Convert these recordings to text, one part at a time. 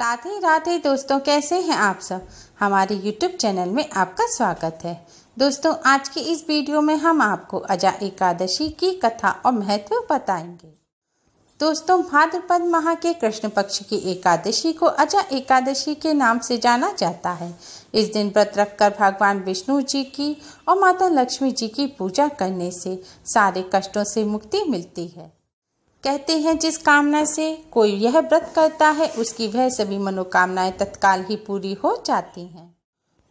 राधे राधे दोस्तों कैसे हैं आप सब हमारे YouTube चैनल में आपका स्वागत है दोस्तों आज की इस वीडियो में हम आपको अजा एकादशी की कथा और महत्व बताएंगे दोस्तों भाद्रपद माह के कृष्ण पक्ष की एकादशी को अजा एकादशी के नाम से जाना जाता है इस दिन व्रत रखकर भगवान विष्णु जी की और माता लक्ष्मी जी की पूजा करने से सारे कष्टों से मुक्ति मिलती है कहते हैं जिस कामना से कोई यह व्रत करता है उसकी वह सभी मनोकामनाएं तत्काल ही पूरी हो जाती हैं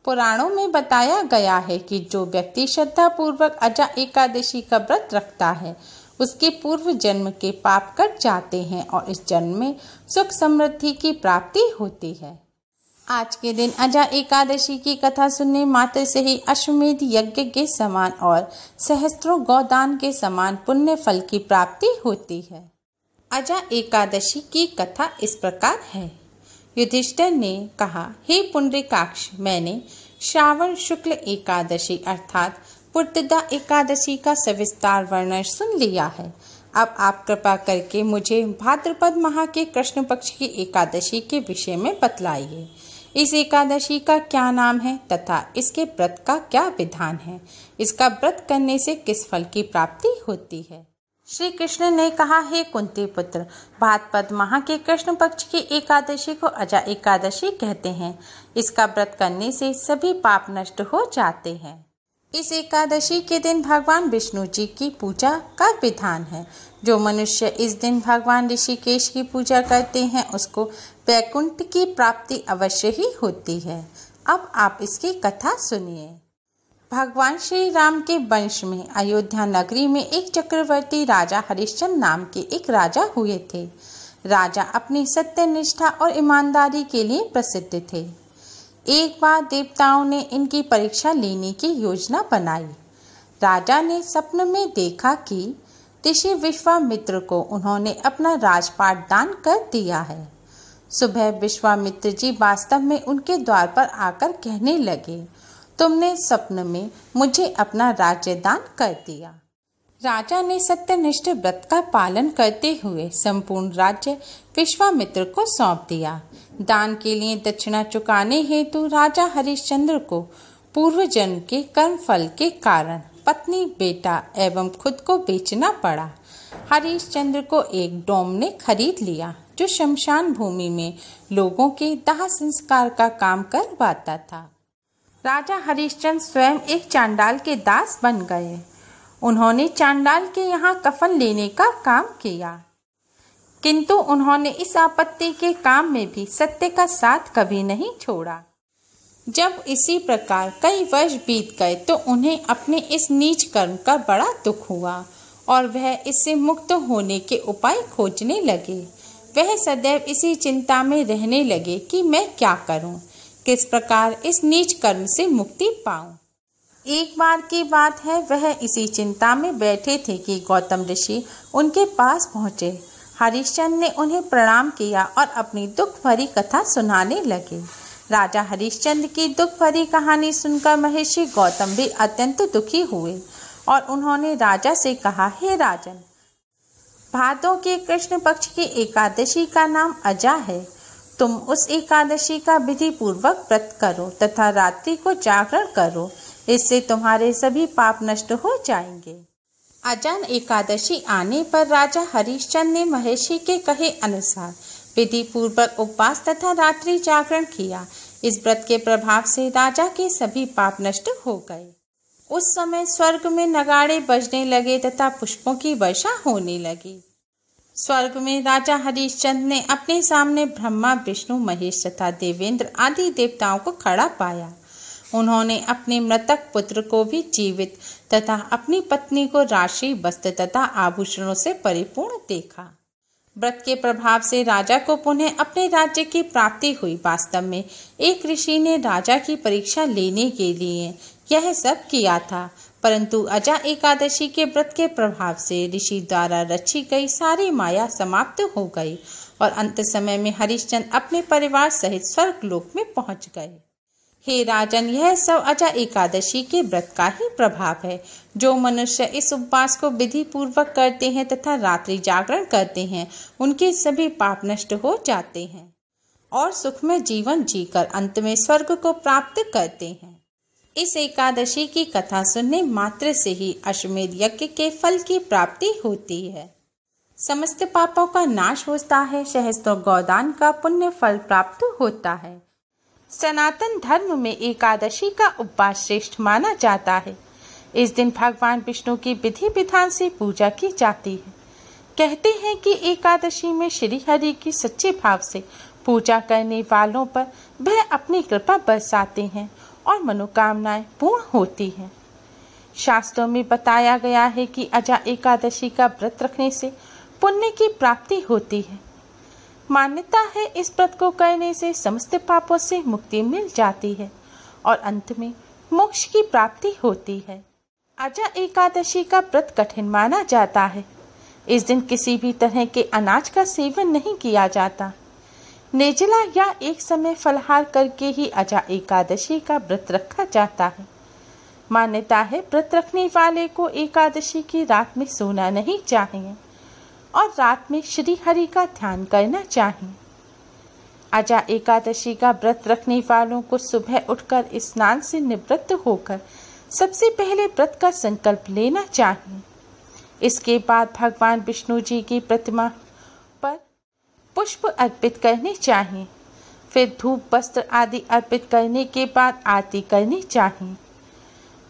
पुराणों में बताया गया है कि जो व्यक्ति श्रद्धा पूर्वक अजा एकादशी का व्रत रखता है उसके पूर्व जन्म के पाप कट जाते हैं और इस जन्म में सुख समृद्धि की प्राप्ति होती है आज के दिन अजा एकादशी की कथा सुनने मात्र से ही अश्वमेध यज्ञ के समान और सहस्त्रों गोदान के समान पुण्य फल की प्राप्ति होती है अजा एकादशी की कथा इस प्रकार है युधिष्ठर ने कहा हे पुण्डरिकाक्ष मैंने श्रावण शुक्ल एकादशी अर्थात पुत्रदा एकादशी का सविस्तार वर्णन सुन लिया है अब आप कृपा करके मुझे भाद्रपद माह के कृष्ण पक्ष की एकादशी के विषय में बतलाइए इस एकादशी का क्या नाम है तथा इसके व्रत का क्या विधान है इसका व्रत करने से किस फल की प्राप्ति होती है श्री कृष्ण ने कहा हे कुंती पुत्र भाद्रपद माह के कृष्ण पक्ष की एकादशी को अजा एकादशी कहते हैं इसका व्रत करने से सभी पाप नष्ट हो जाते हैं इस एकादशी के दिन भगवान विष्णु जी की पूजा का विधान है जो मनुष्य इस दिन भगवान ऋषिकेश की पूजा करते हैं उसको वैकुंठ की प्राप्ति अवश्य ही होती है अब आप इसकी कथा सुनिए भगवान श्री राम के वंश में अयोध्या नगरी में एक चक्रवर्ती राजा हरिश्चंद नाम के एक राजा हुए थे राजा अपनी सत्यनिष्ठा और ईमानदारी के लिए प्रसिद्ध थे एक बार देवताओं ने इनकी परीक्षा लेने की योजना बनाई राजा ने सपन में देखा कि ऋषि विश्वामित्र को उन्होंने अपना राजपाट दान कर दिया है सुबह विश्वामित्र जी वास्तव में उनके द्वार पर आकर कहने लगे तुमने सपन में मुझे अपना राज्य दान कर दिया राजा ने सत्यनिष्ठ व्रत का पालन करते हुए संपूर्ण राज्य विश्वामित्र को सौंप दिया दान के लिए दक्षिणा चुकाने हेतु राजा हरिश्चंद्र को पूर्व जन्म के कर्म फल के कारण पत्नी बेटा एवं खुद को बेचना पड़ा हरिश्चंद्र को एक डोम ने खरीद लिया जो शमशान भूमि में लोगों के दाह संस्कार का काम करवाता था राजा हरिश्चंद्र स्वयं एक चांडाल के दास बन गए उन्होंने चांडाल के यहाँ कफन लेने का काम किया किंतु उन्होंने इस आपत्ति के काम में भी सत्य का साथ कभी नहीं छोड़ा जब इसी प्रकार कई वर्ष बीत गए तो उन्हें अपने इस नीच कर्म का बड़ा दुख हुआ और वह इससे मुक्त होने के उपाय खोजने लगे वह सदैव इसी चिंता में रहने लगे कि मैं क्या करूं, किस प्रकार इस नीच कर्म से मुक्ति पाऊं। एक बार की बात है वह इसी चिंता में बैठे थे कि गौतम ऋषि उनके पास पहुंचे हरिश्चंद्र ने उन्हें प्रणाम किया और अपनी दुख भरी कथा सुनाने लगे राजा हरिश्चंद्र की दुख भरी कहानी सुनकर महर्षि गौतम भी अत्यंत दुखी हुए और उन्होंने राजा से कहा हे राजन भादों के कृष्ण पक्ष की एकादशी का नाम अजा है तुम उस एकादशी का विधि पूर्वक व्रत करो तथा रात्रि को जागरण करो इससे तुम्हारे सभी पाप नष्ट हो जाएंगे अजान एकादशी आने पर राजा हरिश्चंद ने महर्षि के कहे अनुसार विधि पूर्वक उपवास तथा रात्रि जागरण किया इस व्रत के प्रभाव से राजा के सभी पाप नष्ट हो गए उस समय स्वर्ग में नगाड़े बजने लगे तथा पुष्पों की वर्षा होने लगी स्वर्ग में राजा हरिश्चंद ने अपने सामने ब्रह्मा विष्णु महेश तथा देवेंद्र आदि देवताओं को खड़ा पाया उन्होंने अपने मृतक पुत्र को भी जीवित तथा अपनी पत्नी को राशि वस्त्र तथा आभूषणों से परिपूर्ण देखा व्रत के प्रभाव से राजा को पुनः अपने राज्य की प्राप्ति हुई वास्तव में एक ऋषि ने राजा की परीक्षा लेने के लिए यह सब किया था परंतु अजा एकादशी के व्रत के प्रभाव से ऋषि द्वारा रची गई सारी माया समाप्त हो गई और अंत समय में हरिश्चंद अपने परिवार सहित स्वर्ग लोक में पहुंच गए हे राजन यह सब अजा एकादशी के व्रत का ही प्रभाव है जो मनुष्य इस उपवास को विधि पूर्वक करते हैं तथा रात्रि जागरण करते हैं उनके सभी पाप नष्ट हो जाते हैं और सुख में जीवन जीकर अंत में स्वर्ग को प्राप्त करते हैं इस एकादशी की कथा सुनने मात्र से ही अश्वमेध यज्ञ के फल की प्राप्ति होती है समस्त पापों का नाश होता है सहस्त्र गौदान का पुण्य फल प्राप्त होता है सनातन धर्म में एकादशी का उपवास श्रेष्ठ माना जाता है इस दिन भगवान विष्णु की विधि विधान से पूजा की जाती है कहते हैं कि एकादशी में श्री हरि की सच्चे भाव से पूजा करने वालों पर वह अपनी कृपा बरसाते हैं और मनोकामनाएं पूर्ण होती हैं शास्त्रों में बताया गया है कि अजा एकादशी का व्रत रखने से पुण्य की प्राप्ति होती है मान्यता है इस व्रत को करने से समस्त पापों से मुक्ति मिल जाती है और अंत में मोक्ष की प्राप्ति होती है अजा एकादशी का व्रत कठिन माना जाता है इस दिन किसी भी तरह के अनाज का सेवन नहीं किया जाता नेजला या एक समय फलहार करके ही अजा एकादशी का व्रत रखा जाता है मान्यता है व्रत रखने वाले को एकादशी की रात में सोना नहीं चाहिए और रात में श्री हरि का ध्यान करना चाहिए अजा एकादशी का व्रत रखने वालों को सुबह उठकर स्नान से निवृत्त होकर सबसे पहले व्रत का संकल्प लेना चाहिए इसके बाद भगवान विष्णु जी की प्रतिमा पर पुष्प अर्पित करने चाहिए फिर धूप वस्त्र आदि अर्पित करने के बाद आरती करनी चाहिए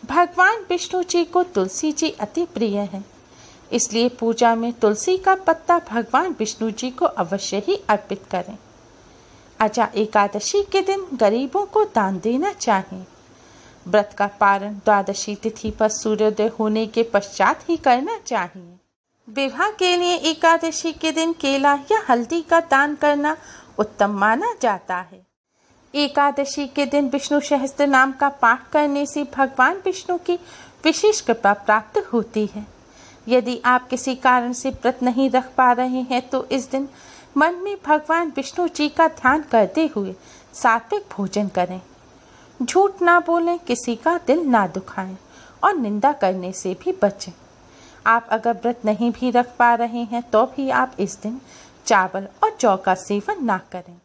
भगवान विष्णु जी को तुलसी जी अति प्रिय हैं इसलिए पूजा में तुलसी का पत्ता भगवान विष्णु जी को अवश्य ही अर्पित करें अजा एकादशी के दिन गरीबों को दान देना चाहिए व्रत का पारण द्वादशी तिथि पर सूर्योदय होने के पश्चात ही करना चाहिए विवाह के लिए एकादशी के दिन केला या हल्दी का दान करना उत्तम माना जाता है एकादशी के दिन विष्णु सहस्त्र नाम का पाठ करने से भगवान विष्णु की विशेष कृपा प्राप्त होती है यदि आप किसी कारण से व्रत नहीं रख पा रहे हैं तो इस दिन मन में भगवान विष्णु जी का ध्यान करते हुए सात्विक भोजन करें झूठ ना बोलें किसी का दिल ना दुखाएं और निंदा करने से भी बचें आप अगर व्रत नहीं भी रख पा रहे हैं तो भी आप इस दिन चावल और जौ का सेवन ना करें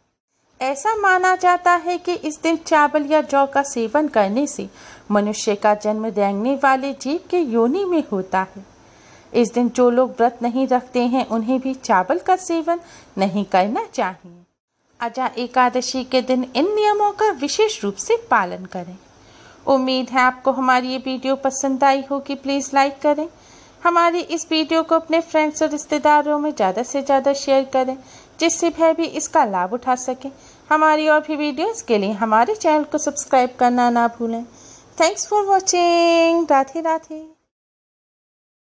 ऐसा माना जाता है कि इस दिन चावल या जौ का सेवन करने से मनुष्य का जन्म देंगने वाले जीव के योनि में होता है इस दिन जो लोग व्रत नहीं रखते हैं उन्हें भी चावल का सेवन नहीं करना चाहिए अजा एकादशी के दिन इन नियमों का विशेष रूप से पालन करें उम्मीद है आपको हमारी ये वीडियो पसंद आई होगी प्लीज़ लाइक करें हमारी इस वीडियो को अपने फ्रेंड्स और रिश्तेदारों में ज़्यादा से ज़्यादा शेयर करें जिससे वह भी इसका लाभ उठा सकें हमारी और भी वीडियोस के लिए हमारे चैनल को सब्सक्राइब करना ना भूलें thanks for watching Radhe Radhe